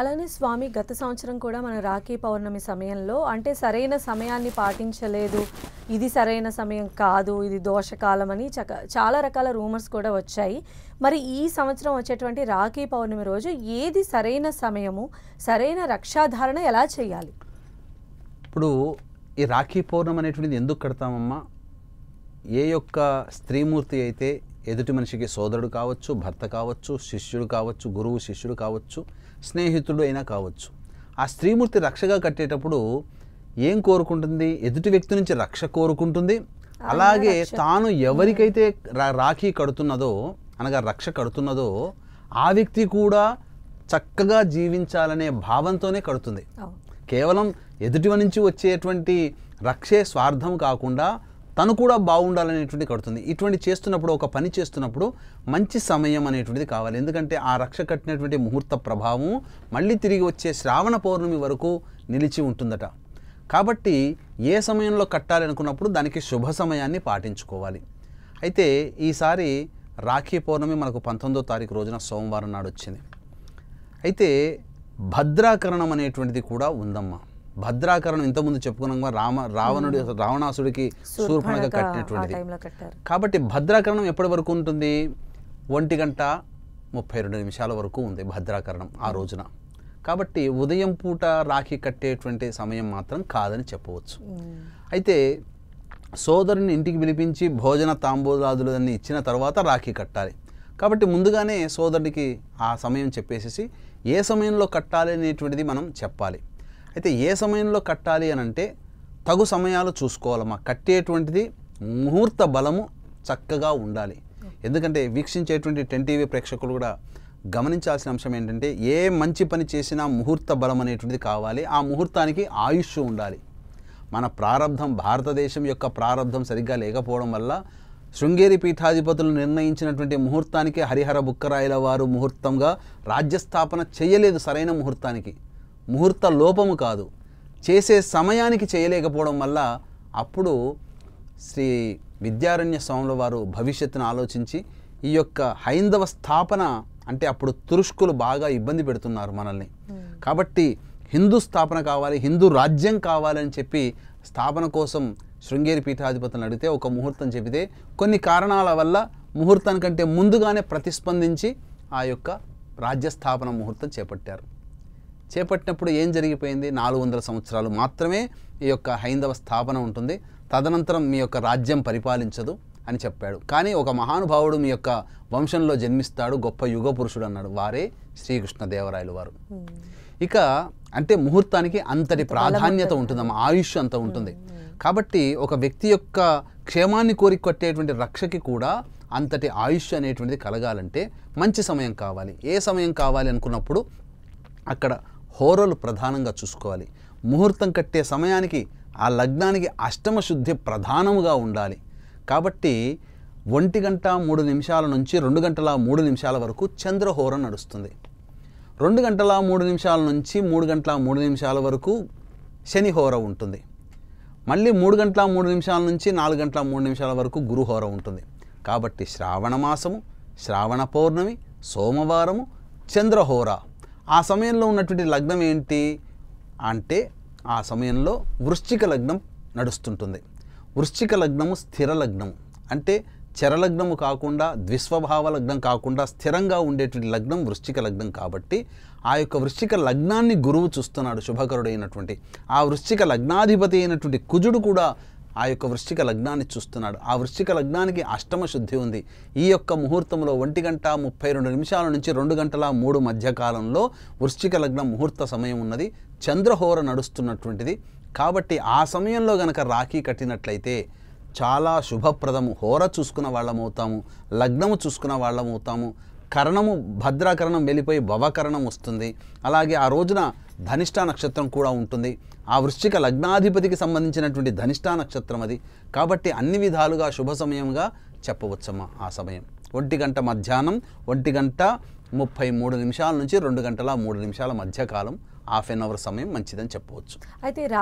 అలానే స్వామి గత సంవత్సరం కూడా మన రాఖీ పౌర్ణమి సమయంలో అంటే సరైన సమయాన్ని పాటించలేదు ఇది సరైన సమయం కాదు ఇది దోషకాలం అని చక చాలా రకాల రూమర్స్ కూడా వచ్చాయి మరి ఈ సంవత్సరం వచ్చేటువంటి రాఖీ పౌర్ణమి రోజు ఏది సరైన సమయము సరైన రక్షాధారణ ఎలా చేయాలి ఇప్పుడు ఈ రాఖీ పౌర్ణమి అనేటువంటిది ఎందుకు కడతామమ్మా ఏ యొక్క స్త్రీమూర్తి అయితే ఎదుటి మనిషికి సోదరుడు కావచ్చు భర్త కావచ్చు శిష్యుడు కావచ్చు గురువు శిష్యుడు కావచ్చు స్నేహితుడు అయినా కావచ్చు ఆ స్త్రీమూర్తి రక్షగా కట్టేటప్పుడు ఏం కోరుకుంటుంది ఎదుటి వ్యక్తి నుంచి రక్ష కోరుకుంటుంది అలాగే తాను ఎవరికైతే రాఖీ కడుతున్నదో అనగా రక్ష కడుతున్నదో ఆ వ్యక్తి కూడా చక్కగా జీవించాలనే భావంతోనే కడుతుంది కేవలం ఎదుటి నుంచి వచ్చేటువంటి రక్షే స్వార్థం కాకుండా తను కూడా బాగుండాలనేటువంటి కడుతుంది ఇటువంటి చేస్తున్నప్పుడు ఒక పని చేస్తున్నప్పుడు మంచి సమయం అనేటువంటిది కావాలి ఎందుకంటే ఆ రక్ష కట్టినటువంటి ముహూర్త ప్రభావం మళ్ళీ తిరిగి వచ్చే శ్రావణ పౌర్ణమి వరకు నిలిచి ఉంటుందట కాబట్టి ఏ సమయంలో కట్టాలి అనుకున్నప్పుడు దానికి శుభ సమయాన్ని పాటించుకోవాలి అయితే ఈసారి రాఖీ పౌర్ణమి మనకు పంతొమ్మిదో తారీఖు రోజున సోమవారం నాడు వచ్చింది అయితే భద్రాకరణం అనేటువంటిది కూడా ఉందమ్మా భద్రాకరణం ఇంతకుముందు చెప్పుకున్నాం రామ రావణుడి రావణాసుడికి శూర్పణగా కట్టినటువంటిది కాబట్టి భద్రాకరణం ఎప్పటి వరకు ఉంటుంది ఒంటి గంట ముప్పై రెండు నిమిషాల వరకు ఉంది భద్రాకరణం ఆ రోజున కాబట్టి ఉదయం పూట రాఖీ కట్టేటువంటి సమయం మాత్రం కాదని చెప్పవచ్చు అయితే సోదరుని ఇంటికి పిలిపించి భోజన తాంబూలాదులు అన్నీ ఇచ్చిన తర్వాత రాఖీ కట్టాలి కాబట్టి ముందుగానే సోదరుడికి ఆ సమయం చెప్పేసేసి ఏ సమయంలో కట్టాలి అనేటువంటిది మనం చెప్పాలి అయితే ఏ సమయంలో కట్టాలి అని అంటే తగు సమయాలు మా కట్టేటువంటిది ముహూర్త బలము చక్కగా ఉండాలి ఎందుకంటే వీక్షించేటువంటి టెన్ టీవీ ప్రేక్షకులు కూడా గమనించాల్సిన అంశం ఏంటంటే ఏ మంచి పని చేసినా ముహూర్త బలం అనేటువంటిది కావాలి ఆ ముహూర్తానికి ఆయుష్ ఉండాలి మన ప్రారంధం భారతదేశం యొక్క ప్రారంధం సరిగ్గా లేకపోవడం వల్ల శృంగేరి పీఠాధిపతులు నిర్ణయించినటువంటి ముహూర్తానికి హరిహర బుక్కరాయల వారు ముహూర్తంగా రాజ్యస్థాపన చేయలేదు సరైన ముహూర్తానికి ముహూర్త లోపము కాదు చేసే సమయానికి చేయలేకపోవడం వల్ల అప్పుడు శ్రీ విద్యారణ్య స్వాముల వారు భవిష్యత్తును ఆలోచించి ఈ యొక్క హైందవ స్థాపన అంటే అప్పుడు తురుష్కులు బాగా ఇబ్బంది పెడుతున్నారు మనల్ని hmm. కాబట్టి హిందూ స్థాపన కావాలి హిందూ రాజ్యం కావాలని చెప్పి స్థాపన కోసం శృంగేరి పీఠాధిపతులను అడిగితే ఒక ముహూర్తం చెబితే కొన్ని కారణాల వల్ల ముహూర్తానికంటే ముందుగానే ప్రతిస్పందించి ఆ యొక్క రాజ్యస్థాపన ముహూర్తం చేపట్టారు చేపట్టినప్పుడు ఏం జరిగిపోయింది నాలుగు వందల సంవత్సరాలు మాత్రమే ఈ యొక్క హైందవ స్థాపన ఉంటుంది తదనంతరం మీ యొక్క రాజ్యం పరిపాలించదు అని చెప్పాడు కానీ ఒక మహానుభావుడు మీ యొక్క వంశంలో జన్మిస్తాడు గొప్ప యుగ పురుషుడు అన్నాడు వారే శ్రీకృష్ణదేవరాయలు వారు hmm. ఇక అంటే ముహూర్తానికి అంతటి ప్రాధాన్యత ఉంటుందమ్మా ఆయుష్ అంత ఉంటుంది hmm. కాబట్టి ఒక వ్యక్తి యొక్క క్షేమాన్ని కోరిక కొట్టేటువంటి రక్షకి కూడా అంతటి ఆయుష్ అనేటువంటిది కలగాలంటే మంచి సమయం కావాలి ఏ సమయం కావాలి అనుకున్నప్పుడు అక్కడ హోరలు ప్రధానంగా చూసుకోవాలి ముహూర్తం కట్టే సమయానికి ఆ లగ్నానికి అష్టమ శుద్ధి ప్రధానముగా ఉండాలి కాబట్టి ఒంటి గంట మూడు నిమిషాల నుంచి రెండు గంటల మూడు నిమిషాల వరకు చంద్రహోర నడుస్తుంది రెండు గంటల మూడు నిమిషాల నుంచి మూడు గంటల మూడు నిమిషాల వరకు శని హోర ఉంటుంది మళ్ళీ మూడు గంటల మూడు నిమిషాల నుంచి నాలుగు గంటల మూడు నిమిషాల వరకు గురుహోర ఉంటుంది కాబట్టి శ్రావణ మాసము శ్రావణ పౌర్ణమి సోమవారము చంద్రహోర ఆ సమయంలో ఉన్నటువంటి లగ్నం ఏంటి అంటే ఆ సమయంలో వృశ్చిక లగ్నం నడుస్తుంటుంది వృశ్చిక లగ్నము స్థిర లగ్నము అంటే చరలగ్నము కాకుండా ద్విస్వభావ లగ్నం కాకుండా స్థిరంగా ఉండేటువంటి లగ్నం వృశ్చిక లగ్నం కాబట్టి ఆ యొక్క వృశ్చిక లగ్నాన్ని గురువు చూస్తున్నాడు శుభకరుడైనటువంటి ఆ వృశ్చిక లగ్నాధిపతి అయినటువంటి కుజుడు కూడా ఆ యొక్క వృశ్చిక లగ్నాన్ని చూస్తున్నాడు ఆ వృశ్చిక లగ్నానికి అష్టమ శుద్ధి ఉంది ఈ యొక్క ముహూర్తంలో ఒంటి గంట ముప్పై రెండు నిమిషాల నుంచి రెండు గంటల మూడు మధ్య కాలంలో వృశ్చిక లగ్నం ముహూర్త సమయం ఉన్నది చంద్రహోర నడుస్తున్నటువంటిది కాబట్టి ఆ సమయంలో గనక రాఖీ కట్టినట్లయితే చాలా శుభప్రదము హోర చూసుకున్న వాళ్ళమవుతాము లగ్నము చూసుకున్న వాళ్ళమవుతాము కరణము భద్రాకరణం వెళ్ళిపోయి భవకరణం వస్తుంది అలాగే ఆ రోజున ధనిష్టా నక్షత్రం కూడా ఉంటుంది ఆ వృశ్చిక లగ్నాధిపతికి సంబంధించినటువంటి ధనిష్టా నక్షత్రం అది కాబట్టి అన్ని విధాలుగా శుభ సమయంగా చెప్పవచ్చమ్మా ఆ సమయం ఒంటి గంట మధ్యాహ్నం ఒంటి గంట ముప్పై మూడు నిమిషాల నుంచి రెండు గంటల మూడు నిమిషాల మధ్యకాలం హాఫ్ అన్ అవర్ సమయం మంచిదని చెప్పవచ్చు అయితే